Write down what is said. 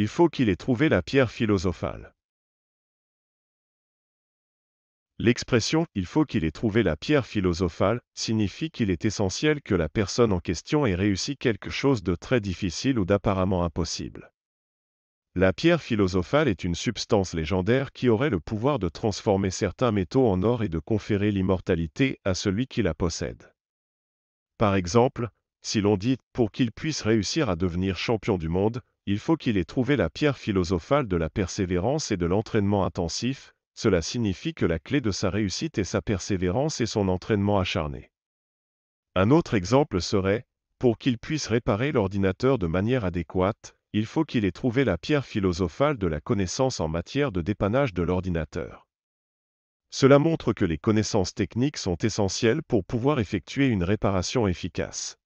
il faut qu'il ait trouvé la pierre philosophale. L'expression « il faut qu'il ait trouvé la pierre philosophale » signifie qu'il est essentiel que la personne en question ait réussi quelque chose de très difficile ou d'apparemment impossible. La pierre philosophale est une substance légendaire qui aurait le pouvoir de transformer certains métaux en or et de conférer l'immortalité à celui qui la possède. Par exemple, si l'on dit « pour qu'il puisse réussir à devenir champion du monde », il faut qu'il ait trouvé la pierre philosophale de la persévérance et de l'entraînement intensif, cela signifie que la clé de sa réussite est sa persévérance et son entraînement acharné. Un autre exemple serait, pour qu'il puisse réparer l'ordinateur de manière adéquate, il faut qu'il ait trouvé la pierre philosophale de la connaissance en matière de dépannage de l'ordinateur. Cela montre que les connaissances techniques sont essentielles pour pouvoir effectuer une réparation efficace.